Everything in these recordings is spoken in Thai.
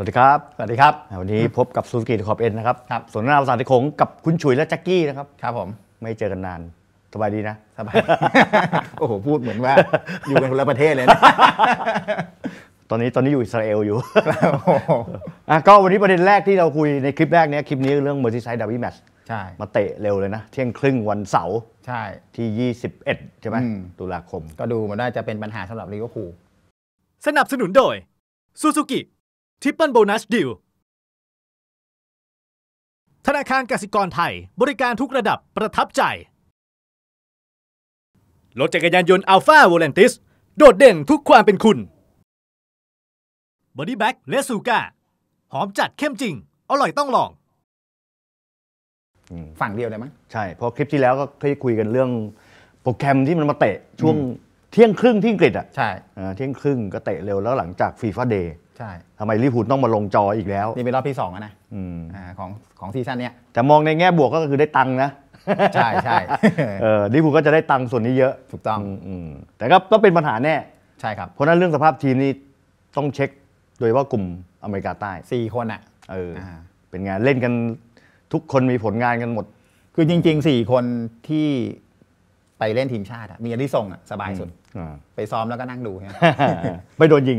วัสดีครับ สวัสดีครับ วันนี้พบกับซูสกิขอบเอ็นนะครับ ครับสนทนาภาษาติคงกับคุณฉุยและแจ็กกี้นะครับ ครับผม ไม่เจอกันนาน สบายดีนะ สบาย โอ้โห พูดเหมือนว่า อยู่กันคนละประเทศเลยนะ ตอนนี้ตอนนี้อยู่อิสราเอลอยู่อะก็วันนี้ประเด็นแรกที่เราคุยในคลิปแรกเนี้ยคลิปนี้เรื่องเมอร์ซิไซด์ดาวิแมชใช่ มาเตะเร็วเลยนะ เที่ยงครึ่งวันเสาร์ ใช่ ที่21 ใช่ไหมตุลาคม ก็ดูมันน่าจะเป็นปัญหาสำหรับลิเวอร์พูล สนับสนุนโดยซูซูกิทริปเปิลโบนัสดิวธนาคารกสิกรไทย บริการทุกระดับประทับใจ รถจักรยานยนต์อัลฟาโวลนติสโดดเด่นทุกความเป็นคุณบอดี้แบ็กเลสูก้า หอมจัดเข้มจริง อร่อยต้องลอง ฝั่งเดียวได้ไหม ใช่ เพราะคลิปที่แล้วก็เคยคุยกันเรื่องโปรแกรมที่มันมาเตะช่วงเที่ยงครึ่งที่อังกฤษอ่ะ ใช่ เที่ยงครึ่งก็เตะเร็วแล้วหลังจากฟีฟ่าเดย์ใช่ทำไมลิฟูต้องมาลงจออีกแล้ว นี่เป็นรอบที่สองนะอของของซีซั่นเนี้ยแต่มองในแง่บวกก็คือได้ตังค์นะ ใช่ใช่เออลิฟูก็จะได้ตังค์ส่วนนี้เยอะถูกต้องแต่ก็ต้องเป็นปัญหาแน่ ใช่ครับ เพราะนั้นเรื่องสภาพทีมนี่ต้องเช็คโดยเฉพาะกลุ่มอเมริกาใต้สี่คนอ่ะเออเป็นไงเล่นกันทุกคนมีผลงานกันหมด คือจริงๆสี่คนที่ไปเล่นทีมชาติมีอันที่ส่งสบายสุดไปซ้อมแล้วก็นั่งดูไม่โดนยิง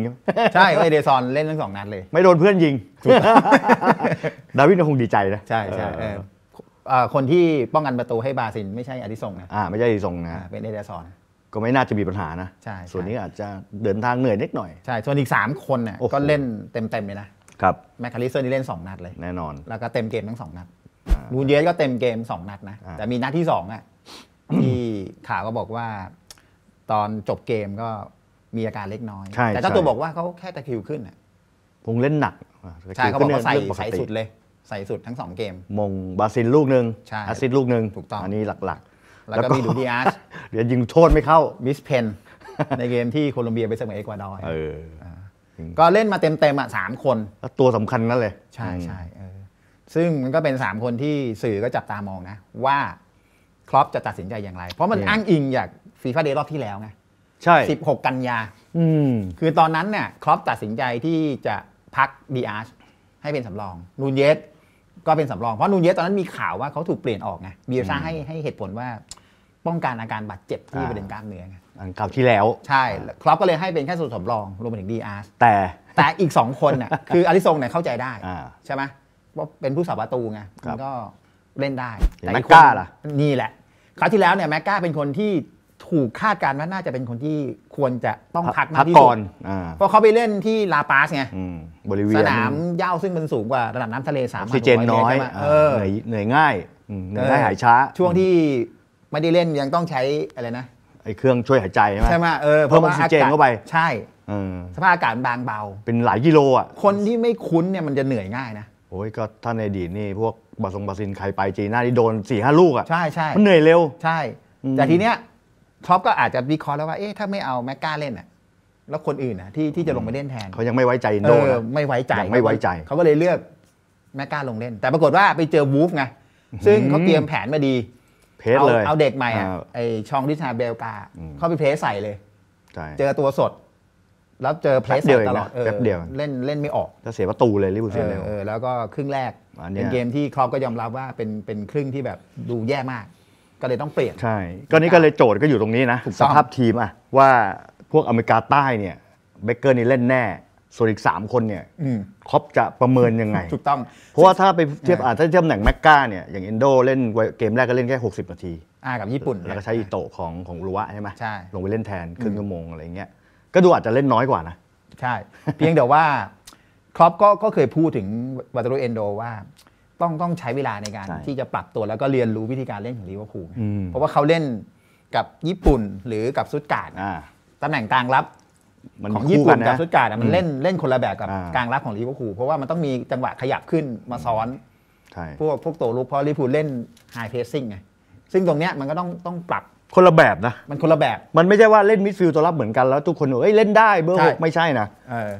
ใช่ไอเดซอนเล่นทั้งสองนัดเลย ไม่โดนเพื่อนยิงดาวิดคงดีใจนะ ใช่ใช่คนที่ป้องกันประตูให้บาซินไม่ใช่อดิสงนะอ่าไม่ใช่อดิสงนะเป็นเอเดซอน ก็ไม่น่าจะมีปัญหานะใช่ส่วนนี้อาจจะเดินทางเหนื่อยนิดหน่อยใช่ส่วนอีก 3 คนเนี่ยก็เล่นเต็มๆ เลยนะ ครับแมคคาลิเซอร์นี่เล่น 2นัดเลย แน่นอน แล้วก็เต็มเกมทั้ง2นัดบูนเยสก็เต็มเกม2นัดนะแต่มีนัดที่2อ่ะที่ข่าวก็บอกว่าตอนจบเกมก็มีอาการเล็กน้อยใช่แต่เจ้าตัวบอกว่าเขาแค่ตะคริวขึ้นพ่ะงเล่นหนัก ใช่เขาบอกเ่าใส่ื่องใส่สุดเลยใส่สุดทั้งสองเกม มงบาซิลลูกหนึ่งใช่อาซิดลูกหนึ่งถูกต้องอันนี้หลักๆ แล้วก็มีดูดิอาร์ชเดี๋ยวยิงโทษไม่เข้า มิสเพนในเกมที่โคลอมเบียไปเสมอเอกวาดอร์ก็เล่นมาเต็มๆอ่ะสามคนแล้วตัวสำคัญนั่นเลย ใช่ใช่ ซึ่งมันก็เป็นสามคนที่สื่อก็จับตามองนะว่าครอปจะตัดสินใจอย่างไร เพราะมันอ้างอิงจากฟีฟ่าเดย์รอบที่แล้วไงใช่16 กันยา อืมคือตอนนั้นเนี่ยครอปตัดสินใจที่จะพักดีอาร์ชให้เป็นสำรองนูนเยสก็เป็นสำรอง เพราะนูนเยสตอนนั้นมีข่าวว่าเขาถูกเปลี่ยนออกไงบีลซ่าให้ให้เหตุผลว่า ป้องกันอาการบาดเจ็บที่บริเวณกล้ามเนื้อไงอันเก่าที่แล้วใช่ ครอปก็เลยให้เป็นแค่ส่วนสำรอง รวมไปถึงดีอาร์แต่แต่อีก2คนน่ะคืออาริซงเนี่ยเข้าใจได้ใช่ไหมว่าเป็นผู้สาประตูไงมันก็เล่นได้แต่แม็กกาล่ะนี่แหละ คราวที่แล้วเนี่ยแม็กกาเป็นคนที่ถูกคาดการณ์ว่าน่าจะเป็นคนที่ควรจะต้องพักมากที่สุดเพราะเขาไปเล่นที่ลาปาสไงบริเวณสนามย่าซึ่งมันสูงกว่าระดับน้ำทะเลสามสินเจนน้อยเหนื่อยง่ายเหนื่อยง่ายหายช้า ช่วงที่ไม่ได้เล่นยังต้องใช้อะไรนะไอ้เครื่องช่วยหายใจใช่ไหมเพิ่มออกซิเจนเข้าไป ใช่สภาพอากาศบางเบาเป็นหลายกิโลอ่ะ คนที่ไม่คุ้นเนี่ยมันจะเหนื่อยง่ายนะ โอ้ยก็ถ้าในอดีนี่พวกบาซงบาซินใครไปจีน่าที่โดนสี่ห้าลูกอ่ะใช่ใช่มันเหนื่อยเร็วใช่แต่ทีเนี้ยท็อปก็อาจจะวิเคราะห์แล้วว่า เอ๊ะถ้าไม่เอาแม็กกาเล่นอ่ะ แล้วคนอื่นนะที่ที่จะลงไปเล่นแทนเขายังไม่ไว้ใจโนโนะไม่ไว้ใจยงไม่ไว้ใจ เขาก็เลยเลือกแม็กกาลงเล่น แต่ปรากฏว่าไปเจอวูฟไงซึ่งเขาเตรียมแผนมาดีเพสเลยเอาเด็กใหม่อ่ะไอชองดิชาเบลกาเขาไปเพสใส่เลยเจอตัวสดแล้วเจอเพลสตลอดแป๊บเดียวเล่นเล่นไม่ออกจะเสียประตูเลยลิเวอร์พูลเซียเลยแล้วก็ครึ่งแรกเป็นเกมที่ครอปก็ยอมรับว่าเป็นเป็นครึ่งที่แบบดูแย่มากก็เลยต้องเปลี่ยนใช่ก็นี่ก็เลยโจทย์ก็อยู่ตรงนี้นะสภาพทีมอะว่าพวกอเมริกาใต้เนี่ยเบเกอร์นี่เล่นแน่ ส่วนอีก 3 คนเนี่ยครอปจะประเมินยังไงถูกต้องเพราะว่าถ้าไปเทียบอาถ้าเทียบตำแหน่งแม็กกาเนี่ยอย่างเอนโดเล่นเกมแรกก็เล่นแค่ 60นาที อ่ากับญี่ปุ่น แล้วก็ใช้อิโตะของของอุรุวะใช่ไหมใช่ลงไปเล่นแทน ครึ่งชั่วโมง อะไรเงี้ยก็ดูอาจจะเล่นน้อยกว่านะใช่ เพียงแต่ว่าครอปก็ก็เคยพูดถึงวัตารุเอนโดว่าต้องต้องใช้เวลาในการที่จะปรับตัวแล้วก็เรียนรู้วิธีการเล่นของลิเวอร์พูลเพราะว่าเขาเล่นกับญี่ปุ่นหรือกับซุดการ์ดตำแหน่งกลางรับของญี่ปุ่นกับซุดการ์ดมันเล่นเล่นคนละแบบกับกลางรับของลิเวอร์พูลเพราะว่ามันต้องมีจังหวะขยับขึ้นมาซ้อน พวกพวกตัวลุกเพราะลิเวอร์พูลเล่นไฮเพรสซิ่งไงซึ่งตรงเนี้ยมันก็ต้องต้องปรับคนละแบบนะมันคนละแบบมันไม่ใช่ว่าเล่นมิดฟิลด์ตัวรับเหมือนกันแล้ว ทุกคนเอ้ยเล่นได้เบอร์หกไม่ใช่นะ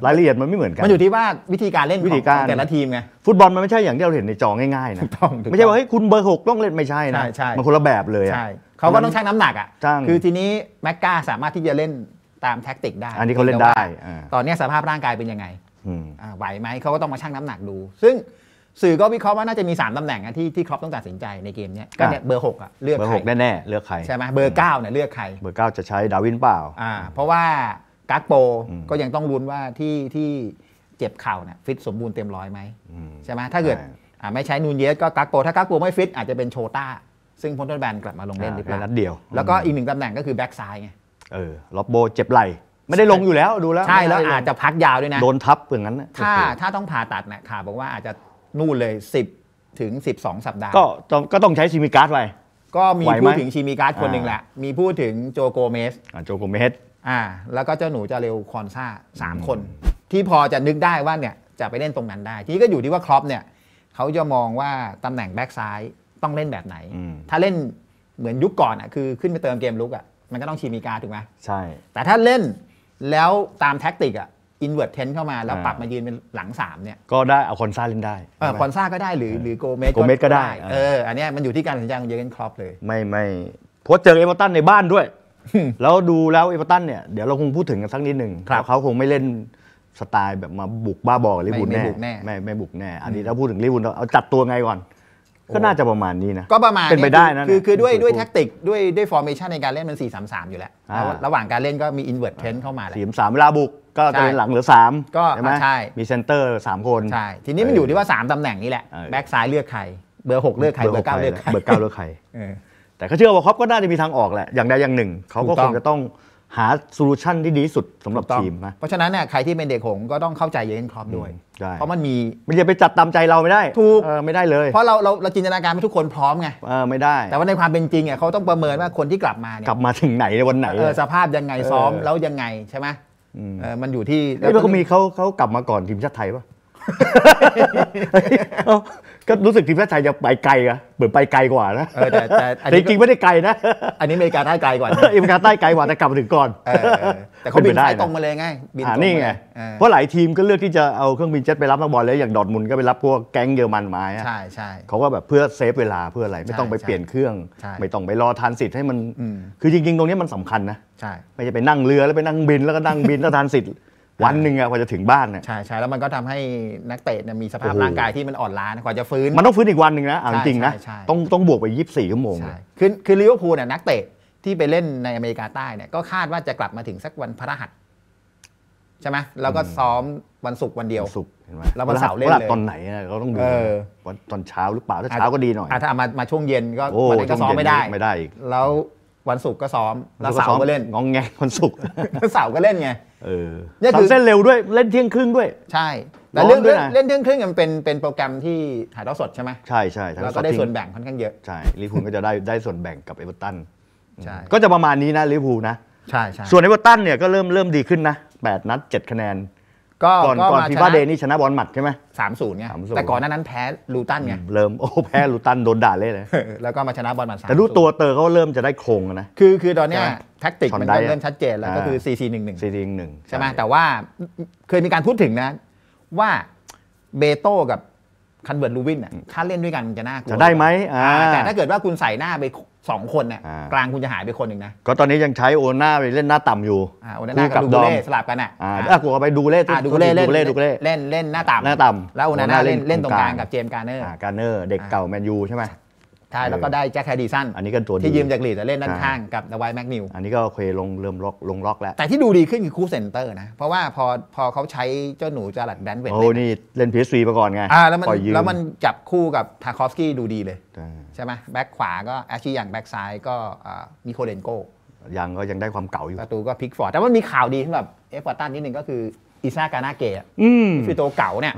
รายละเอียดมันไม่เหมือนกันมันอยู่ที่ว่าวิธีการเล่นวิธีการแต่ละทีมไงฟุตบอลมันไม่ใช่อย่างที่เราเห็นในจอง่ายๆนะไม่ใช่ว่าเฮ้ยคุณเบอร์หกต้องเล่นไม่ใช่นะมันคนละแบบเลยใช่เขาก็ต้องชั่งน้ำหนักอ่ะคือทีนี้แม็กกาสามารถที่จะเล่นตามแท็กติกได้อันนี้เขาเล่นได้ตอนนี้สภาพร่างกายเป็นยังไงไหวไหมเขาก็ต้องมาชั่งน้ำหนักดู ซึ่งสื่อก็วิเคราะห์ว่าน่าจะมี 3 ตำแหน่งที่ที่ครอปต้องตัดสินใจในเกมนี้ก็เนี่ยเบอร์หกอ่ะเลือกใครเบอร์หกแน่ๆเลือกใครใช่ไหมเบอร์เก้าเนี่ยเลือกใครเบอร์เก้าจะใช้ดาวินเปล่าอ่าเพราะว่า กักโปก็ยังต้องลุ้นว่าที่ที่เจ็บเข่าเนี่ยฟิตสมบูรณ์เต็มร้อยไหมใช่ไหมถ้าเกิดไม่ใช้นูนเยสก็กักโปถ้ากักโปไม่ฟิต อาจจะเป็นโชต้า ซึ่งพ้นโทษแบนกลับมาลงเล่นหรือเปล่านัดเดียว แล้วก็อีกหนึ่งตำแหน่งก็คือแบ็กซ้ายไงเออล็อบโบเจ็บไหลไม่ได้ลงอยู่แล้วดูแล้วใช่แล้วอาจจะพักยาวด้วยนะโดนทับอย่างนั้นถ้าถ้าต้องผ่าตัดนยข่าวบอกว่าอาจจะนู่นเลย 10 ถึง 12 สัปดาห์ ก็ต้องก็ต้องใช้ชีมิการ์ดไปก็มีพูดถึงชีมิการ์ดคนหนึ่งแหละ มีพูดถึงโจโกเมสอ่าโจโกเมสอ่าแล้วก็เจ้าหนูจะเร็วคอนซาสามคน ที่พอจะนึกได้ว่าเนี่ยจะไปเล่นตรงนั้นได้ ที่ก็อยู่ที่ว่าครอปเนี่ยเขาจะมองว่าตำแหน่งแบ็กซ้ายต้องเล่นแบบไหน ถ้าเล่นเหมือนยุคก่อนอ่ะคือขึ้นไปเติมเกมลุกอ่ะมันก็ต้องชีมิการ์ดถูกไหมใช่แต่ถ้าเล่นแล้วตามแท็กติกอ่ะอินเวอร์ตเทนเข้ามา แล้วปรับมายืนเป็นหลัง3เนี่ยก็ได้เอาคอนซาเล่นได้คอนซาก็ได้หรือหรือโกเมสโกเมสก็ได้เอออันนี้มันอยู่ที่การสัญญาของเยอรเกนครอปเลย ไม่ไม่เพราะเจอเอเวอร์ตันในบ้านด้วย แล้วดูแล้วเอเวอร์ตันเนี่ย เดี๋ยวเราคงพูดถึงกันสักนิดหนึ่งเขาคงไม่เล่นสไตล์แบบมาบุกบ้าบอกลิบูลแน่ ไม่ไม่บุกแน่อันนี้ถ้าพูดถึงลิบูนเอาจัดตัวไงก่อน ก็น่าจะประมาณนี้นะก็ประมาณเป็นไปได้นะคือคือด้วยด้วยแท็กติกด้วยด้วยฟอร์เมชันในการเล่นมัน 4 3 3 อยู่แล้ว ระหว่างการเล่นก็มีอินเวอร์ตเทนเข้ามาแล้วสี่สามเวลาบุกก็จะเป็นหลังเหลือสามก็ใช่ไหมใช่มีเซนเตอร์สามคนใช่ทีนี้มันอยู่ที่ว่าสามตำแหน่งนี้แหละแบ็กซ้ายเลือกใครเบอร์หกเลือกใครเบอร์เก้าเลือกใครเบอร์เก้าเลือกใครแต่เชื่อว่าครอปก็น่าจะมีทางออกแหละ อย่างใดอย่างหนึ่ง เขาก็คงจะต้องหาโซลูชันที่ดีสุดสำหรับทีมนะเพราะฉะนั้นเนี่ยใครที่เป็นเด็กหงก็ต้องเข้าใจเยนครอปด้วย เพราะมันมีมันจะไปจัดตามใจเราไม่ได้ถูกไม่ได้เลยเพราะเราเราเราจินตนาการให้ทุกคนพร้อมไงเออไม่ได้ แต่ว่าในความเป็นจริงเนี่ยเขาต้องประเมินว่าคนที่กลับมาเนี่ยกลับมาถึงไหนในวันไหนสภาพยังไงซ้อมแล้วยังไงใช่ไหมมันอยู่ที่แล้วก็มีเขาเขากลับมาก่อน ทีมชาติไทยป่ะก็รู้สึกทีมชาติไทยจะไปไกลอะเหมือนไปไกลกว่านะแต่จริงไม่ได้ไกลนะอันนี้อเมริกาใต้ไกลกว่าอเมริกาใต้ไกลกว่าแต่กลับมาถึงก่อนแต่เขาบินได้ตรงมาเลยไงบินตรงนี่ไงเพราะหลายทีมก็เลือกที่จะเอาเครื่องบินเจ็ตไปรับนักบอลแล้วอย่างดอดมุนก็ไปรับพวกแก๊งเยอรมันมาใช่ใช่เขาก็แบบเพื่อเซฟเวลาเพื่ออะไรไม่ต้องไปเปลี่ยนเครื่องไม่ต้องไปรอทานสิทธิ์ให้มัน คือจริงๆ ตรงนี้มันสำคัญนะใช่ไม่ใช่ไปนั่งเรือแล้วไปนั่งบินแล้วก็นั่งบินแล้วทานสิทธิ์วันหนึ่งอะกว่าจะถึงบ้านเนี่ยใช่ใช่แล้วมันก็ทำให้นักเตะเนี่ยมีสภาพร่างกายที่มันอ่อนล้ากว่าจะฟื้น มันต้องฟื้นอีกวันหนึ่งนะจริงนะต้องต้องบวกไปยี่สสิบี่ชั่วโมง คือคือลิเวอร์พูลเนี่ยนักเตะที่ไปเล่นในอเมริกาใต้เนี่ยก็คาดว่าจะกลับมาถึงสักวันพระรหัสใช่ไหมแล้วก็ซ้อมวันศุกร์วันเดียวศุกร์เห็นไหมแล้ววันเสาร์เล่นเลยตอนไหนเราต้องดูวันตอนเช้าหรือเปล่าถ้าเช้าก็ดีหน่อยถ้ามามาช่วงเย็นก็วันจะซ้อมไม่ได้ไม่ได้อีกแล้ววันศุกร์ก็ซ้อมแล้วเสาร์ก็เล่นงองแง วันศุกร์เสาร์ก็เล่นไงเออเนี่ยคือเส้นเร็วด้วยเล่นเที่ยงครึ่งด้วย ใช่แต่เรื่องเล่นเที่ยงครึ่งมันเป็นเป็นโปรแกรมที่ถ่ายทอดสดใช่ไหมใช่ใช่แล้วก็ได้ส่วนแบ่งค่อนข้างเยอะ ใช่ลิเวอร์พูลก็จะได้ได้ส่วนแบ่งกับเอเวอร์ตันใช่ก็จะประมาณนี้นะลิเวอร์พูลนะ ใช่ใช่ส่วนเอเวอร์ตันเนี่ยก็เริ่มเริ่มดีขึ้นนะแปดนัดเจ็ดคะแนนก่อนก่อนฟีฟ่าเดย์นี่ชนะบอลหมัดใช่ไหมสามศูนย์ไง แต่ก่อนน้นั้นแพ้ลูตันไง เริ่ม โอ้แพ้ลูตันโดนด่าเลยเลย แล้วก็มาชนะบอลหมัดสามแต่รูตัวเตอร์เขาเริ่มจะได้โครงนะ คือคือตอนเนี้ยแท็กติกมันได้เริ่มชัดเจนแล้ว ก็คือ4 4 1 1ซีซีหนึ่งใช่ไหม แต่ว่าเคยมีการพูดถึงนะว่าเบโต้กับคันเวิร์ดลูวินอ่ะถ้าเล่นด้วยกันมันจะน่ากลัว จะได้ไหมแต่ถ้าเกิดว่าคุณใส่หน้าไป 2 คนน่ยกลางคุณจะหายไปคนหนึ่งนะ ก็ตอนนี้ยังใช้โอน่าไปเล่นหน้าต่ำอยู่โอน่ากับดูเล่สลับกันอ่ะอ่ะกูไปดูเล่ดูเล่ดูเล่ดูเล่เล่นเล่นหน้าต่ำหน้าต่ำ แล้วโอน่าเล่นเล่นตรงกลางกับเจมการ์เนอร์การเนอร์เด็กเก่าแมนยูใช่ไหมช่แล้วก็ได้แจ็คแฮดีสันอันนี้ก็ตัวที่ยืมจากลีดเล่นด้านข้างกับนวายแม็กนิวอันนี้ก็เคยลงเริ่มล็อกลงล็อกแล้ว แต่ที่ดูดีขึ้นคือคู่เซนเตอร์นะเพราะว่าพอพอเขาใช้เจ้าหนูจาลัดแบนเวนโอ้นี่เล่นพีซีมาก่อนไงอ่าแล้วมันแล้วมันจับคู่กับทาคอฟสกี้ดูดีเลย ใช่ไหมแบ็กขวาก็แอชชี่อย่างแบ็กซ้ายก็มิโคเลนโก ยังก็ยังได้ความเก่าอยู่ประตูก็พิกฟอร์ดแต่ว่ามีข่าวดีสำหรับเอฟเวอร์ตันนิดนึงก็คืออิซากานาเกะฟิโตเก่าเนี่ย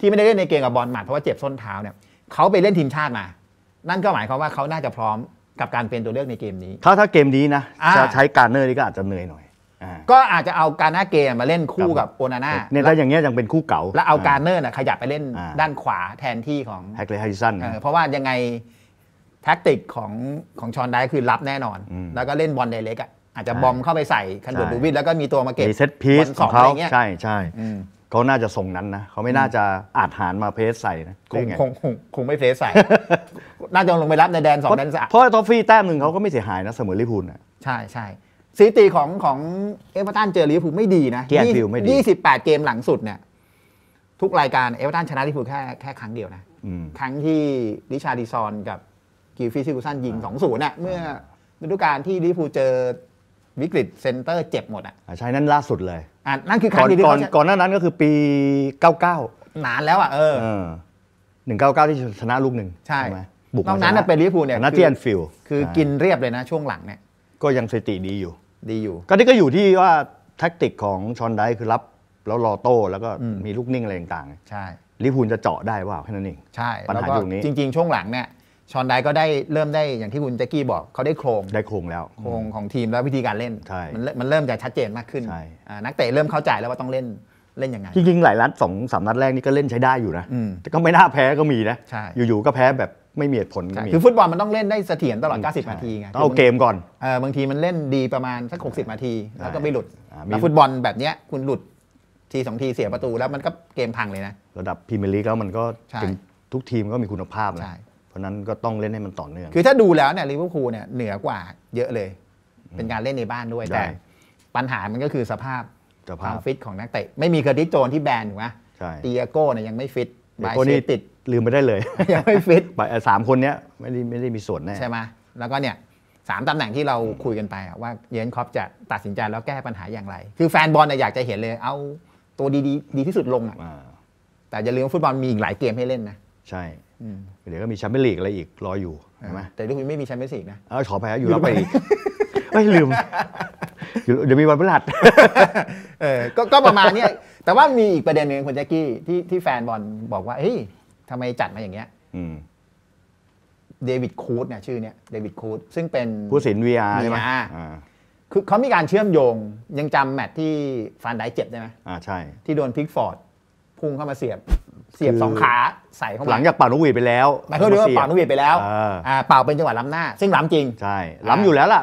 ที่ไม่ได้เล่นในเกมกับบอลหมัด เพราะว่าเจ็บส้นเท้าเนี่ยเขาไปเล่นทีมชาติมานั่นก็หมายความว่าเขาน่าจะพร้อมกับการเป็นตัวเลือกในเกมนี้ถ้าถ้าเกมนี้นะจะใช้การเนอร์นี่ก็อาจจะเหนื่อยหน่อยอก็อาจจะเอาการหน้าเกมมาเล่นคู่กับโอนาน่าเนี่ยถ้าอย่างเงี้ยยังเป็นคู่เก่า แล้วเอาการเนอร์น่ะขยับไปเล่นด้านขวาแทนที่ของแฮกเลย์ไฮซันเพราะว่ายังไงแท็กติกของของชอนได้คือรับแน่นอนอแล้วก็เล่นบอลไดเล็กอ่ะอาจจะบอมเข้าไปใส่คันดูดดูวิดแล้วก็มีตัวมาเก็บมีเซตพีซของเขาใช่ใช่เขาน่าจะทรงนั้นนะ เขาไม่น่าจะอาจหารมาเพสใส่นะคงคงคงไม่เพสใส่ น่าจะลงไปรับในแดนสองแดนสามเพราะท็อฟฟี่แต้มหนึ่งเขาก็ไม่เสียหายนะเสมอลิพูลนะใช่ใช่สถิติของของเอเวอร์ตันเจอลิพูลไม่ดีนะยี่สิบแปดเกมหลังสุดเนี่ยทุกรายการเอเวอร์ตันชนะลิพูลแค่แค่ครั้งเดียวนะครั้งที่ดิชาดิซอนกับกิฟฟี่ซิกูซันยิงสองศูนย์เนี่ยเมื่อฤดูกาลที่ลิพูลเจอวิกฤตเซ็นเตอร์เจ็บหมดอ่ะใช่นั่นล่าสุดเลยอ่านั่นคือครั้งที่ก่อนก่อนหน้านั้นก็คือปี 99 นานแล้วอ่ะเออหนึ่งเก้าเก้าที่ชนะลูกหนึ่งใช่ไหมบุกนอนั้นเป็นลิเวอร์พูลเนี่ยนัดทียนฟิลคือกินเรียบเลยนะช่วงหลังเนี่ยก็ยังสติดีอยู่ ดีอยู่ ก็นี่ก็อยู่ที่ว่า แท็กติกของชอนไดคือรับ แล้วรอโต้ แล้วก็มีลูกนิ่งอะไรต่างๆใช่ลิพูลจะเจาะได้ว่าแค่นั้นเองใช่ปัญหาตรงนี้จริง ๆช่วงหลังเนี่ยชอนไดก็ได้เริ่มได้อย่างที่คุณแจ็กกี้บอกเขาได้โครงได้โครงแล้ว โครงของทีมแล้ววิธีการเล่นใช่มันเริ่มันเริ่มจะชัดเจนมากขึ้นใช่นักเตะเริ่มเข้าใจแล้วว่าต้องเล่นเล่นยังไงจริงๆหลายนัดสองสามนัดแรกนี่ก็เล่นใช้ได้อยู่นะแต่ก็ไม่น่าแพ้ก็มีนะใช่อยู่ๆก็แพ้แบบไม่มีเหตุผลคือฟุตบอลมันต้องเล่นได้เสถียรตลอด 90นาทีไงต้องเอาเกมก่อนเออบางทีมันเล่นดีประมาณสัก60นาที แล้วก็ไม่หลุดแล้วฟุตบอลแบบเนี้ยคุณหลุดทีสองทีเสียประตู แล้วมันก็เกมพังเลยนะ ระดับพรีเมียร์ลีกแล้วมันก็ทุกทีมก็มีคุณภาพนะราะนั้นก็ต้องเล่นให้มันต่อเนื่อง คือถ้าดูแล้วเนี่ยลิเวอร์พูลเนี่ยเหนือกว่าเยอะเลย เป็นการเล่นในบ้านด้วย แต่ ปัญหามันก็คือสภาพความฟิตของนักเตะ ไม่มีเคอร์ติโจนที่แบนถูกไหมตียโก้เนี่ยยังไม่ฟิตบายเซติดลืมไปได้เลย ยังไม่ฟิตสามคนเนี้ยไม่ได้ไม่ได้มีส่วนแน่ ใช่ไหมแล้วก็เนี่ยสามตำแหน่งที่เราคุยกันไปว่าเยนคอปจะตัดสินใจแล้วแก้ปัญหาอย่างไร คือแฟนบอลเนี่ยอยากจะเห็นเลย เอาตัวดีดีที่สุดลงอ่ะแต่อย่าลืมฟุตบอลมีอีกหลายเกมให้เล่นนะใช่เดี๋ยวก็มีแชมเปี้ยนลีกอะไรอีกรออยู่ใช่ไหมแต่ลิเวอร์พูลไม่มีแชมเปี้ยนลีกนะเออขอไปอยู่รับไปอีกไม่ลืม เดี๋ยวมีวันพฤหัสเออก็ประมาณนี้แต่ว่ามีอีกประเด็นหนึ่งคุณแจ็คกี้ที่ที่แฟนบอลบอกว่าเฮ้ยทำไมจัดมาอย่างเงี้ยเดวิดคูดเนี่ย ชื่อเนี่ยเดวิดคูดซึ่งเป็นผู้สินร์ใช่ไหมคือเขามีการเชื่อมโยงยังจำแมตที่ฟานไดเจ็บได้ไหมอ่าใช่ที่โดนพิกฟอร์ดพุ่งเข้ามาเสียบเสียบสองขาใส่เข้าไหลังจากเป่านกหวีดไปแล้วหมายความว่าเป่านกหวีดไปแล้วเป่าเป็นจังหวะล้ำหน้า ซึ่งล้ำจริงใช่ล้ำอยู่แล้วล่ะ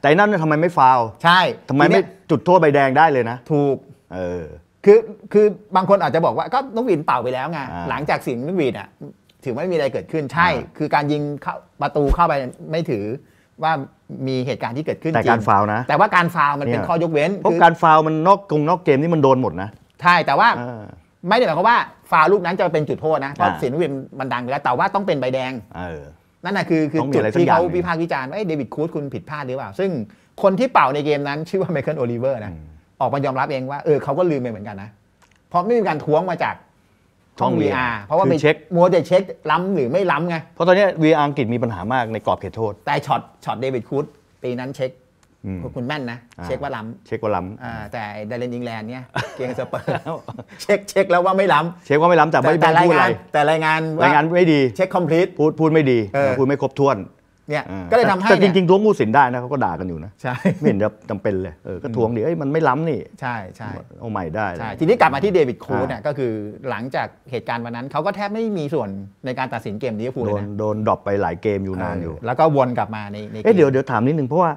แต่นั่นทำไมไม่ฟาวใช่ทำไมไม่จุดโทษใบแดงได้เลยนะ ถูกเออคือคือบางคนอาจจะบอกว่าก็นกหวีดเป่าไปแล้วไงหลังจากเสียงนกหวีดอ่ะถือไม่มีอะไรเกิดขึ้นใช่ คือการยิงเข้าประตูเข้าไปไม่ถือว่ามีเหตุการณ์ที่เกิดขึ้นแต่การฟาวนะ แต่ว่าการฟาวมันเป็นข้อยกเว้นเพราะการฟาวมันนอกกรงนอกเกมนี่มันโดนหมดนะใช่แต่ว่าไม่ได้หมายความว่าฟาวลูกนั้นจะเป็นจุดโทษนะ เพราะเสียงวิมมันดังไปแล้วแต่ว่าต้องเป็นใบแดงนั่นนะคือคือจุดที่เขาวิพากษ์วิจารณ์ว่าเดวิดคูดคุณผิดพลาดหรือเปล่า ซึ่งคนที่เป่าในเกมนั้นชื่อว่าไมเคิลโอลิเวอร์นะออกมายอมรับเองว่า เออเขาก็ลืมไปเหมือนกันนะ เพราะไม่มีการท้วงมาจากช่อง VR เพราะว่าไปเช็คมัวแต่เช็ค ล้ำหรือไม่ล้ำไงเพราะตอนนี้ VR อังกฤษมีปัญหามากในกรอบเขตโทษแต่ช็อตช็อตเดวิดคูดปีนั้นเช็คคุณแม่นนะ เช็คว่าล้ำเช็คว่าล้ำแต่ไดเรนอิงแลนด์เนี่ยเกียงสเปอร์เช็คเช็คแล้วว่าไม่ล้ำเช็คว่าไม่ล้ำแต่ไม่พูดอะไร แต่รายงานรายงานไม่ดี เช็คคอมพลีทพูดพูดไม่ดี พูดไม่ครบถ้วนเนี่ยก็เลยทำให้แต่จริงๆทวงผู้สินได้นะเขาก็ด่ากันอยู่นะใช่ไม่เห็นจะจำเป็นเลยเออก็ทวงดิเอ้ย มันไม่ล้ำนี่ ใช่ใช่เอาใหม่ได้ใช่ทีนี้กลับมาที่เดวิดโคูดเนี่ยก็คือหลังจากเหตุการณ์วันนั้นเขาก็แทบไม่มีส่วนในการตัดสินเกมนี้ฟูลเลยนะโดนดรอปไปหลายเกมอยู่นานอยู่แล้วก็วนกลับมาในเอ๊เดี๋ยวเดี๋ยวถามนิดนึงเพราะว่า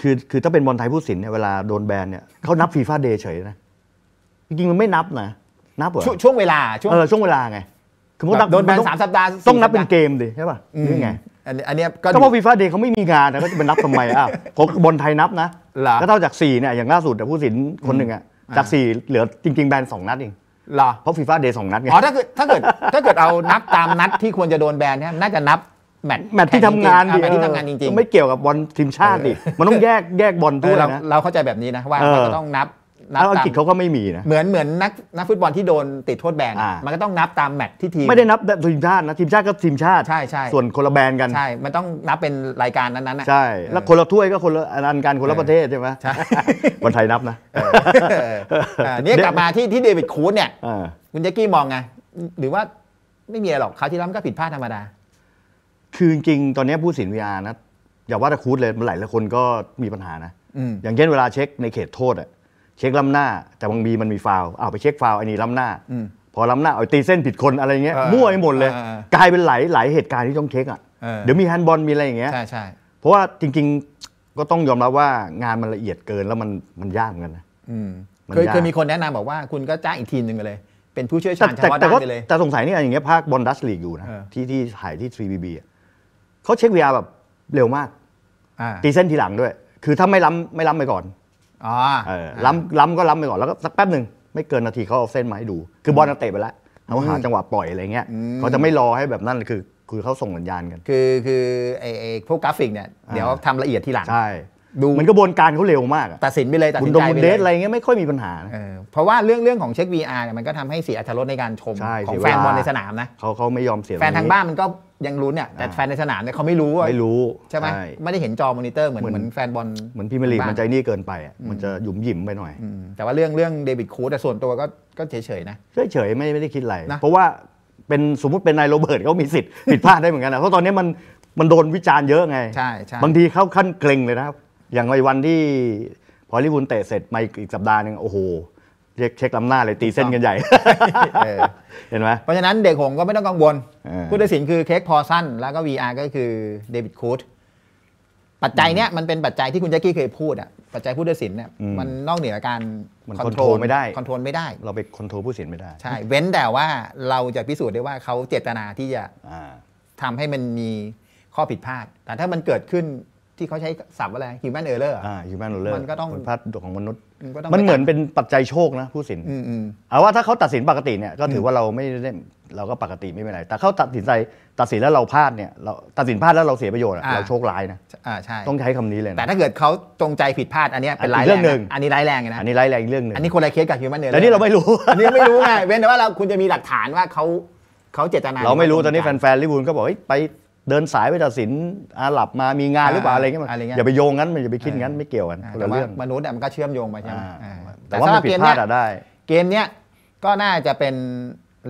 คือคือถ้าเป็นบอลไทยผู้สินเนี่ยเวลาโดนแบนเนี่ยเขานับฟีฟ่าเดย์เฉยนะจริงๆมันไม่นับนะ นับเหรอช่วงเวลาช่วงเออช่วงเวลาไงคือมันโดนแบนสามสัปดาห์ต้องนับเป็นเกมดิ ใช่ป่ะนี่ไงอันนี้ก็เพราะฟีฟ่าเดย์เขาไม่มีงานนะก็จะเป็นนับทำไมอ่ะผมบอลไทยนับนะก็เท่าจากสี่เนี่ยอย่างล่าสุดแต่ผู้สินคนหนึ่งอ่ะจากสี่เหลือจริงๆแบนสองนัดเองหรอเพราะฟีฟ่าเดย์สองนัดไงอ๋อถ้าเกิดถ้าเกิดถ้าเกิดเอานับตามนัดที่ควรจะโดนแบนเนี่ยน่าจะนับแมตช์แมตที่ทำงานดิแมตช์ที่ทำงานจริงๆไม่เกี่ยวกับบอลทีมชาติดิมันต้องแยกแยกบอลด้วยนะเราเข้าใจแบบนี้ นะว่ามันก็ต้องนับนับอังกฤษเขาก็ไม่มีนะเหมือนเหมือนนักนักฟุตบอลที่โดนติดโทษแบนมันก็ต้องนับตามแมตช์ที่ทีมไม่ได้นับทีมชาตินะทีมชาติก็ทีมชาติใช่ใช่ส่วนคนละแบนกันใช่มันต้องนับเป็นรายการนั้นๆนะใช่แล้วคนละถ้วยก็คนละอันการคนละประเทศใช่ไหมใช่คนไทยนับนะเนี่ยกลับมาที่ที่เดวิดคูดเนี่ยคุณแจ็กกี้มองไงหรือว่าไม่มีอะไรหรอกคราวที่แล้วก็ผิดพลาดธรรมดาคือจริงตอนนี้ผู้สิน v านะอย่าว่าแต่คูดเลยมันหลายหลายคนก็มีปัญหานะอย่างเช่นเวลาเช็คในเขตโทษอะเช็คล้ำหน้าแต่บางมีมันมีฟาวเอาไปเช็คฟาวไอ้นี่ล้ำหน้าพอล้ำหน้าเอาตีเส้นผิดคนอะไรเงี้ยมั่วไปหมดเลย กลายเป็นหลายหลายเหตุการณ์ที่ต้องเช็คอ่ะเดี๋ยวมีแฮนด์บอลมีอะไรอย่างเงี้ยใช่ใช่เพราะว่าจริงๆก็ต้องยอมรับว่างานมันละเอียดเกินแล้วมันมันยากเหมือนกันนะเคยเคยมีคนแนะนำบอกว่าคุณก็จ้างอีกทีมหนึ่งเลยเป็นผู้ช่วยชาญเฉพาะด้านไปเลยแต่สงสัยนี่อย่างเงี้ยภาคบอลดัสลีกอยู่นะที่ที่ถ่ายที่ 3BB อ่ะเขาเช็ควร์แบบเร็วมากตีเส้นทีหลังด้วย คือถ้าไม่ล้ำไม่ล้ำไปก่อนล้ำล้ำก็ล้ำไปก่อนแล้วก็สักแป๊บหนึ่ง ไม่เกินนาทีเขาเอาเส้นมาให้ดูคือบอลเตะไปแล้วเขาหาจังหวะปล่อยอะไรเงี้ยเขาจะไม่รอให้แบบนั้นคือคือเขาส่งสัญญาณกัน คือคือไอ้พวกกราฟิกเนี่ยเดี๋ยวทำละเอียดทีหลังใช่ดูมันกระบวนการเขาเร็วมากตัดสินไปเลยตัดุสินดใจไปเดเลชอะไรเงี้ยไม่ค่อยมีปัญหา เพราะว่าเรื่อง เรื่องของเช็ค VR เนี่ยมันก็ทำให้เสียอรรถรสในการชม ของแฟนบอลในสนามนะเขาเขาไม่ยอมเสีย แฟนทางบ้านมันก็ยังรุ้นเนี่ย แต่แฟนในสนามเนี่ยเขาไม่รู้ว่าไม่รู้ ใช่ไหมไม่ได้เห็นจอมอนิเตอร์เหมือนเหมือนแฟนบอลเหมือนพี่เมารลีมันใจนี่เกินไปอะมันจะหยุมหยิมไปหน่อย แต่ว่าเรื่องเรื่องเดวิดคูดแต่ส่วนตัวก็ก็เฉยยนะเฉยเฉยไม่ไม่ได้คิดอะไรนะเพราะว่าเป็นสมมติเป็นนายโรเบิร์ตเขามีสิทธิ์ผิดพลาดได้เหมือนกันนะเพราะตอนนี้มันมันโดนวิจารณ์เยอะไงใช่ใช่บางทีเขาขั้นเกรงเลยนะอย่างในวันที่พอลิบุนเตะเสร็จมาอีกสัปดาห์หนึ่งโอ้โหเรียกเช็คล้ำหน้าเลยตีเส้นกันใหญ่เห็นไหมเพราะฉะนั้นเด็กหงก็ไม่ต้องกังวลผู้ตัดสินคือเค้กพอสั้นแล้วก็ VR ก็คือเดวิดคูดปัจจัยเนี้ยมันเป็นปัจจัยที่คุณแจ็คกี้เคยพูดอ่ะปัจจัยผู้ตัดสินเนี่ยมันนอกเหนือการคอนโทรลไม่ได้คอนโทรลไม่ได้ เราไปคอนโทรลผู้ตัดสินไม่ได้ใช่เว้นแต่ว่าเราจะพิสูจน์ได้ว่าเขาเจตนาที่จะทำให้มันมีข้อผิดพลาด แต่ถ้ามันเกิดขึ้นที่เขาใช้สับอะไร human error อ่า human error มันก็ต้องผลพลาดของมนุษย์มันเหมือนเป็นปัจจัยโชคนะผู้สินเอาว่าถ้าเขาตัดสินปกติเนี่ยก็ถือว่าเราไม่ได้เราก็ปกติไม่เป็นไรแต่เขาตัดสินใจตัดสินแล้วเราพลาดเนี่ยเราตัดสินพลาดแล้วเราเสียประโยชน์เราโชคร้ายนะอ่าใช่ต้องใช้คำนี้เลยนะแต่ถ้าเกิดเขาจงใจผิดพลาดอันนี้เป็นรายเรื่องหนึ่งอันนี้ร้ายแรงนะอันนี้ร้ายแรงอีกเรื่องนึงอันนี้คนละเคสกับ human error แต่นี่เราไม่รู้อันนี้ไม่รู้ไงเว้นแต่ว่าเราคุณจะมีหลักฐานว่าเขาเขาเจตนาเราไม่รู้ตอนนี้แฟนๆลิบูลก็บอกไปเดินสายไปตัดสินอาหลับมามีงานหรือเปล่าอะไรเงี้ยอย่าไปโยงงั้น อย่าไปคิดงั้นไม่เกี่ยวกันรเ่ื่งมนุษย์มันก็เชื่อมโยงไปใช่ไหมแต่ว่าเกมเนี้ยได้ เกมเนี้ยก็น่าจะเป็น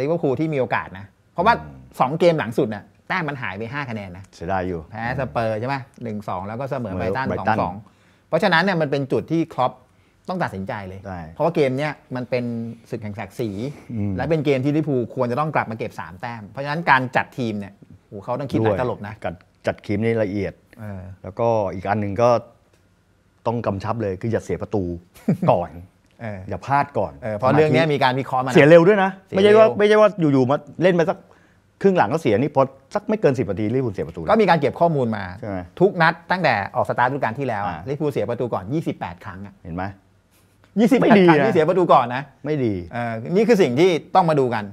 ลิเวอร์พูลที่มีโอกาสนะเพราะว่า 2 เกมหลังสุดน่ะแต้มมันหายไป 5 คะแนนนะเสียดายอยู่ แพ้สเปอร์ใช่ไหมหนึ่งสองแล้วก็เสมอไบตันสองสองเพราะฉะนั้นเนี่ยมันเป็นจุดที่ครอปต้องตัดสินใจเลย เพราะว่าเกมเนี้ยมันเป็นศึกแข่งศักดิ์ศรีและเป็นเกมที่ลิเวอร์พูลควรจะต้องกลับมาเก็บ 3 แต้มเพราะฉะนั้นการจัดทีมเนี่ยโอ้เขาต้องคิดหนักตลบนะกัดจัดเกมนี่ละเอียดแล้วก็อีกอันหนึ่งก็ต้องกำชับเลยคืออย่าเสียประตูก่อนอย่าพลาดก่อนเพราะเรื่องนี้มีการวิเคราะห์มาเสียเร็วด้วยนะ ไม่ใช่ว่าไม่ใช่ว่าอยู่ๆมาเล่นมาสักครึ่งหลังก็เสียนี่พอสักไม่เกินสิบนาทีลิฟรพูลเสียประตู ก็มีการเก็บข้อมูลมา ทุกนัด ตั้งแต่ออกสตาร์ทฤดูกาลที่แล้วลิฟรพูลเสียประตูก่อน 28 ครั้งเห็นไหมยี่สิบไม่ดีนะที่เสียประตูก่อนนะ ไม่ดีนี่คือสิ่งที่ต้องมาดูกัน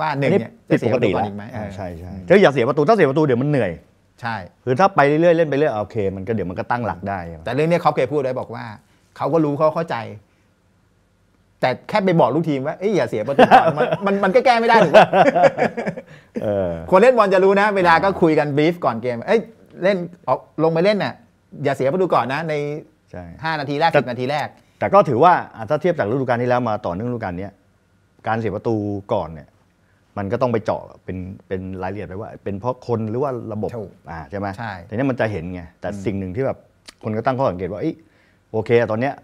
ว่าหนึ่งเนี่ยผิเสียประตูก่อนอีกไหมใช่ใช่ถ้าอยากเสียประตูถ้าเสียประตูเดี๋ยวมันเหนื่อยใช่คือถ้าไปเรื่อยเล่นไปเรื่อยโอเค มันก็เดี๋ยวมันก็ตั้งหลักได้ แต่เรื่องนี้เขาเคยพูดไว้บอกว่าเขาก็รู้เขาเข้าใจ แต่แค่ไปบอกลูกทีมว่าเอ้ยอย่าเสียประตูมันมันก็แก้ไม่ได้ถูกไหมคนเล่นบอลจะรู้นะ เวลาก็คุยกันบีฟก่อนเกม เอ้ยเล่นออกลงไปเล่นน่ะ อย่าเสียประตูก่อนนะในห้านาทีแรกสิบนาทีแรก แต่ก็ถือว่าถ้าเทียบจากฤดูกาลที่แล้วมาต่อเนื่องฤดูกาลนี้การเสียประตูก่อนเนี่ยมันก็ต้องไปเจาะเป็นเป็นรายละเอียดไปว่า เป็นเพราะคนหรือว่าระบบอ่าใช่ไหมใช่ทตนี้มันจะเห็นไง แต่สิ่งหนึ่งที่แบบคนก็ตั้งข้อสังเกตว่าอโอเค ตอนเนี้ย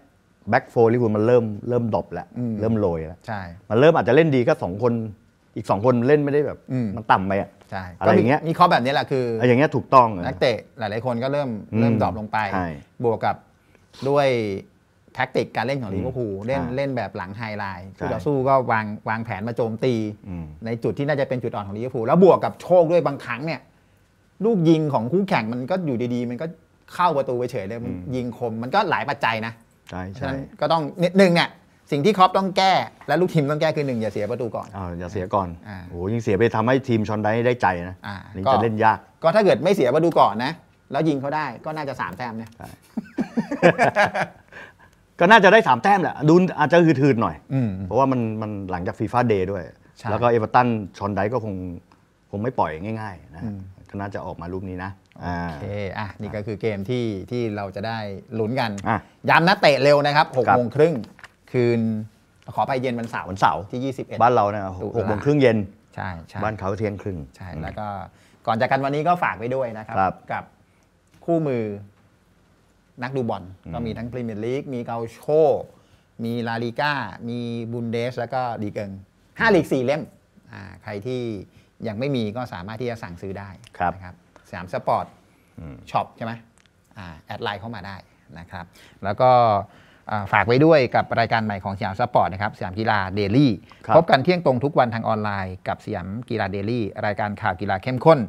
แบ็กโฟลิคุณมันเริ่มเริ่มดรอปแล้ว เริ่มโรยแล้วใช่มันเริ่มอาจจะเล่นดีก็สองคนอีกสองคนเล่นไม่ได้แบบมันต่ำไปอ่ะใช่อะไรอย่างเงี้ยมีข้อแบบนี้แหละคืออะไรอย่างเงี้ยถูกต้อง นักเตะหลายๆ คนก็เริ่มเริ่มดรอปลงไป บวกกับด้วยแท็กติกการเล่นของลิเวอร์พูลเล่นเล่นแบบหลังไฮไลน์คู่ต่อสู้ก็วางวางแผนมาโจมตี ในจุดที่น่าจะเป็นจุดอ่อนของลิเวอร์พูลแล้วบวกกับโชคด้วยบางครั้งเนี่ย ลูกยิงของคู่แข่งมันก็อยู่ดีๆ มันก็เข้าประตูไปเฉยเลยยิงคมมันก็หลายปัจจัยนะ ใช่ใช่ก็ต้องหนึ่งเนี่ย สิ่งที่ครอปต้องแก้ และลูกทีมต้องแก้คือหนึ่งอย่าเสียประตูก่อนออย่าเสียก่อนโอ้ยิ่งเสียไปทำให้ทีมชอนได้ได้ใจนะนี่จะเล่นยากก็ถ้าเกิดไม่เสียประตูก่อนนะ แล้วยิงเขาได้ก็น่าจะสามแต้มเนี่ยก็น่าจะได้ 3แต้มแหละ ดูอาจจะหืด ๆ หน่อย เพราะว่ามันมันหลังจากฟีฟ่าเดย์ด้วย แล้วก็เอเวอร์ตันชอนไดก็คงคงไม่ปล่อยง่ายๆนะก็น่าจะออกมารูปนี้นะโอเค อ่ะ นี่ก็คือเกมที่ที่เราจะได้ลุ้นกันย้ำนะเตะเร็วนะครับ6โมงครึ่งคืน ขอไปเย็นวันเสาร์วันเสาร์ที่ 21 บ้านเราเนี่ยหกโมงครึ่งเย็น ใช่ใช่บ้านเขาเที่ยงครึ่ง ใช่ แล้วก็ ก่อนจากกันวันนี้ก็ฝากไว้ด้วยนะครับ กับคู่มือนักดูบอลก็มีทั้งพรีเมียร์ลีกมีเกาโช มีลาลิก้ามีบุนเดส แล้วก็ดีเกิงห้าลีกสี่เล่มใครที่ยังไม่มีก็สามารถที่จะสั่งซื้อได้นะครับสามสปอร์ตช็อปใช่ไหมแอดไลน์เข้ามาได้นะครับ แล้วก็ฝากไว้ด้วยกับรายการใหม่ของสยามสปอร์ตนะครับสยามกีฬาเดลี่พบกันเที่ยงตรงทุกวันทางออนไลน์กับสยามกีฬาเดลี่รายการข่าวกีฬาเข้มข้น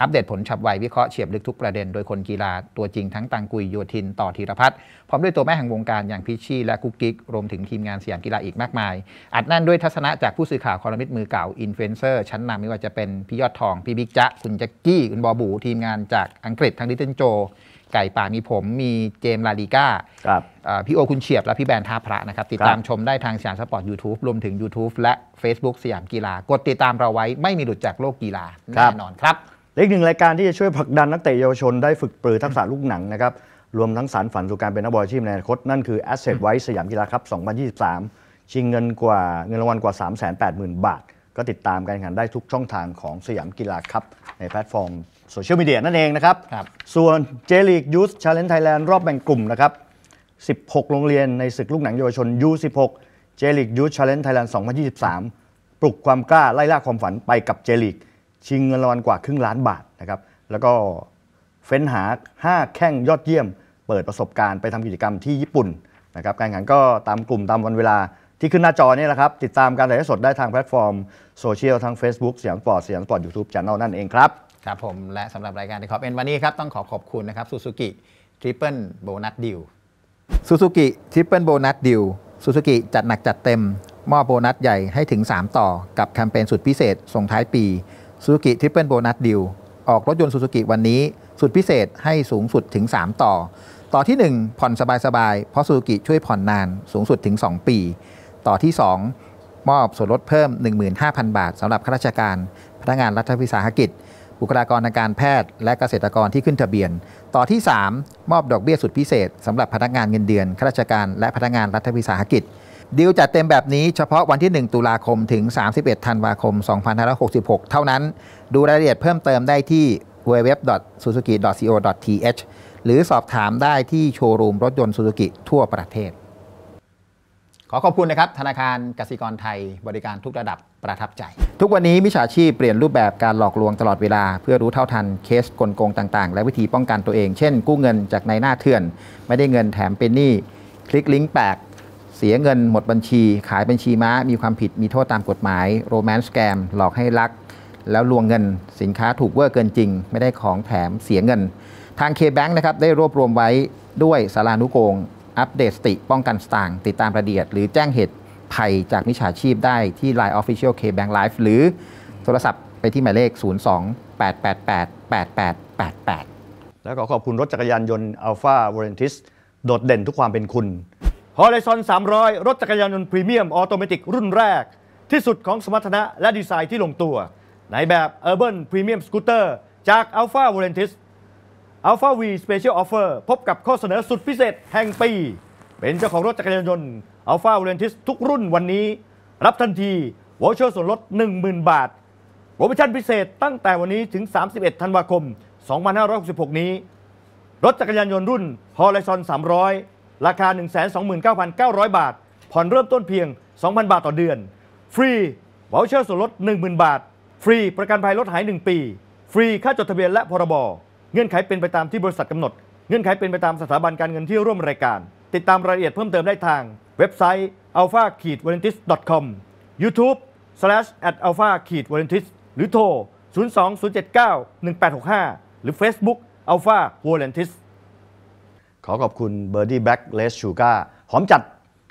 อัปเดตผลฉับไว วิเคราะห์เฉียบลึกทุกประเด็นโดยคนกีฬาตัวจริงทั้งตังกุย โยทินต่อธีรพัฒน์พร้อมด้วยตัวแม่แห่งวงการอย่างพิชชี่และกุ๊กกิ๊กรวมถึงทีมงานสยามกีฬาอีกมากมายอัดแน่นด้วยทัศนะจากผู้สื่อข่าวคอลัมนิสต์มือเก่าอินฟลูเอนเซอร์ ชั้นนำไม่ว่าจะเป็นพี่ยอดทองพี่บิ๊กจ๊ะคุณแจ็กกี้คุณบอบูทีมงานจากอังกฤษทางดิจิทัลโจไก่ป่า มีผมมีเจมลาลิก้าพี่โอคุณเฉียบและพี่แบนท่าพระนะครับติดตามชมได้ทางสยามสปอร์ตยูทูบรวมถึง YouTube และ Facebook สยามกีฬากดติดตามเราไว้ไม่มีหลุดจากโลกกีฬาแน่นอนครับเละอีกหนึ่งรายการที่จะช่วยผลักดันนักเตะเยาวชนได้ฝึกปรือทักษะลูกหนังนะครับรวมทั้งสารฝันสู่การเป็นนักบอลอาชีพในอนาคตนั่นคือ Asset ทไว้สยามกีฬาครับ 2023 ชิงเงินกว่าเงินรางวัลกว่า3 8 0 0 0 0 บาท ก็ติดตามการแข่งขันได้ทุกช่องทางของสยามกีฬาครับ ในแพลตฟอร์มโซเชียลมีเดียนั่นเองนะครับ ส่วนเจลีกยูสชาเลนจ์ไทยแลนด์รอบแบ่งกลุ่มนะครับ16 โรงเรียนในศึกลูกหนังเยาวชน U16 เจลีกยูสชาเลนจ์ไทยแลนด์2023 ปลุกความกล้าไล่ล่าความฝันไปกับเจลีก ชิงเงินรางวัลกว่าครึ่งล้านบาทนะครับแล้วก็เฟ้นหา5แข้งยอดเยี่ยม เปิดประสบการณ์ไปทำกิจกรรมที่ญี่ปุ่นนะครับการแข่งก็ตามกลุ่มตามวันเวลาที่ขึ้นหน้าจอนี่แหละครับติดตามการถ่ายทอดสดได้ทางแพลตฟอร์มโซเชียลทั้ง Facebook สียงสปอร์ตสยงสปอร์ตยูทูบชา n e ลนั่นเองครับครับผมและสำหรับรายการ The Cop End วันนี้ครับต้องขอขอบคุณนะครับ Suzuki Triple Bonus Deal Suzuki Triple Bonus Deal Suzuki จัดหนักจัดเต็มมอบโบนัสใหญ่ให้ถึง 3 ต่อกับแคมเปญสุดพิเศษ ส่งท้ายปี Suzuki Triple Bonus Deal ออกรถยนต์ Suzuki วันนี้ สุดพิเศษให้สูงสุดถึง 3 ต่อ ต่อที่ 1 ผ่อนสบายๆ เพราะ Suzuki ช่วยผ่อนนานสูงสุดถึง 2 ปี ต่อที่ 2มอบส่วนลดเพิ่ม15,000บาทสำหรับข้าราชการพนักงานรัฐวิสาหกิจบุคลากรทางการแพทย์และเกษตรกรที่ขึ้นทะเบียน ต่อที่ 3 มอบดอกเบี้ยสุดพิเศษ สำหรับพนักงานเงินเดือนข้าราชการและพนักงานรัฐวิสาหกิจ ดีลจัดเต็มแบบนี้เฉพาะวันที่ 1 ตุลาคมถึง 31 ธันวาคม2566 เท่านั้น ดูรายละเอียดเพิ่มเติมได้ที่ www.suzuki.co.th หรือสอบถามได้ที่โชว์รูมรถยนต์ซูซูกิทั่วประเทศขอขอบคุณนะครับธนาคารกสิกรไทยบริการทุกระดับประทับใจ ทุกวันนี้ มิจฉาชีพ เปลี่ยนรูปแบบการหลอกลวงตลอดเวลาเพื่อรู้เท่าทันเคสกลโกงต่าง ๆ และวิธีป้องกันตัวเองเช่นกู้เงินจากนายหน้าเถื่อน ไม่ได้เงินแถมเป็นหนี้คลิกลิงก์แปลก เสียเงินหมดบัญชีขายบัญชีม้ามีความผิดมีโทษตามกฎหมายโรแมนต์แกมหลอกให้รักแล้วลวงเงินสินค้าถูกเวอร์เกินจริง ไม่ได้ของแถมเสียเงิน ทางแบงค์นะครับได้รวบรวมไว้ด้วยสารานุโกงอัปเดตสติป้องกันสตางติดตามประเดียดหรือแจ้งเหตุภัยจากมิจฉาชีพได้ที่ Line Official KBank Live หรือโทรศัพท์ไปที่หมายเลข 02 888 8888 แล้วก็ขอบคุณรถจักรยานยนต์ Alpha v o l e n t i s โดดเด่นทุกความเป็นคุณ Horizon 300 รถจักรยานยนต์พรีเมียมออโตเมติกรุ่นแรก ที่สุดของสมรรถนะและดีไซน์ที่ลงตัว ในแบบ Urban Premium Scooter จาก Alpha v o l e n t i s Alpha V Special Offer พบกับข้อเสนอสุดพิเศษแห่งปีเป็นเจ้าของรถจักรยานยนต์ Alpha v a l e n t i s ทุกรุ่นวันนี้ รับทันทีวอเชอร์ส่วนลด 10,000 บาท โปรโมชั่นพิเศษตั้งแต่วันนี้ถึง 31 ธันวาคม 2566 นี้ รถจักรยานยนต์รุ่น Horizon 300 ราคา 129,900 บาท ผ่อนเริ่มต้นเพียง 2,000 บาทต่อเดือนฟรีวอเชอร์ส่วนลด 10,000 บาท ฟรีประกันภัยรถหาย 1 ปี ฟรีค่าจดทะเบียนและพรบรเงื่อนไขเป็นไปตามที่บริษัทกำหนดเงื่อนไขเป็นไปตามสถาบันการเงินที่ร่วมรายการ ติดตามรายละเอียดเพิ่มเติมได้ทางเว็บไซต์ alpha v a l e n t i s com youtube slash at alpha v a l e n t i s หรือโทร 020791865 หรือ Facebook alpha v a l e n t i s ขอขอบคุณเบอร์ดี้แบล็กเล s ชูการ์หอมจัด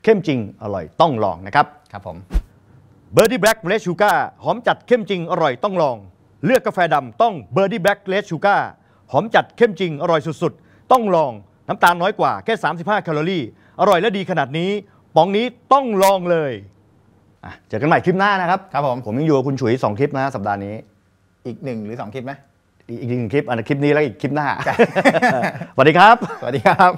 เข้มจริงอร่อยต้องลองนะครับ ครับผมเบอร์ดี้แบล็กเล s ชูการ์หอมจัดเข้มจริงอร่อยต้องลอง เลือกกาแฟดำต้องเบอร์ดี้แบล็กเล s ชูการ์หอมจัดเข้มจริงอร่อยสุด ๆ ต้องลองน้ำตาลน้อยกว่าแค่35แคลอรี่อร่อยและดีขนาดนี้ป๋องนี้ต้องลองเลยเจอกันใหม่คลิปหน้านะครับครับผมผมยังอยู่กับคุณฉุย2คลิปนะสัปดาห์นี้อีกหนึ่งหรือสองคลิปไหมอีกหนึ่งคลิปอันคลิปนี้แล้วอีกคลิปหน้าสวัสดีครับสวัสดีครับ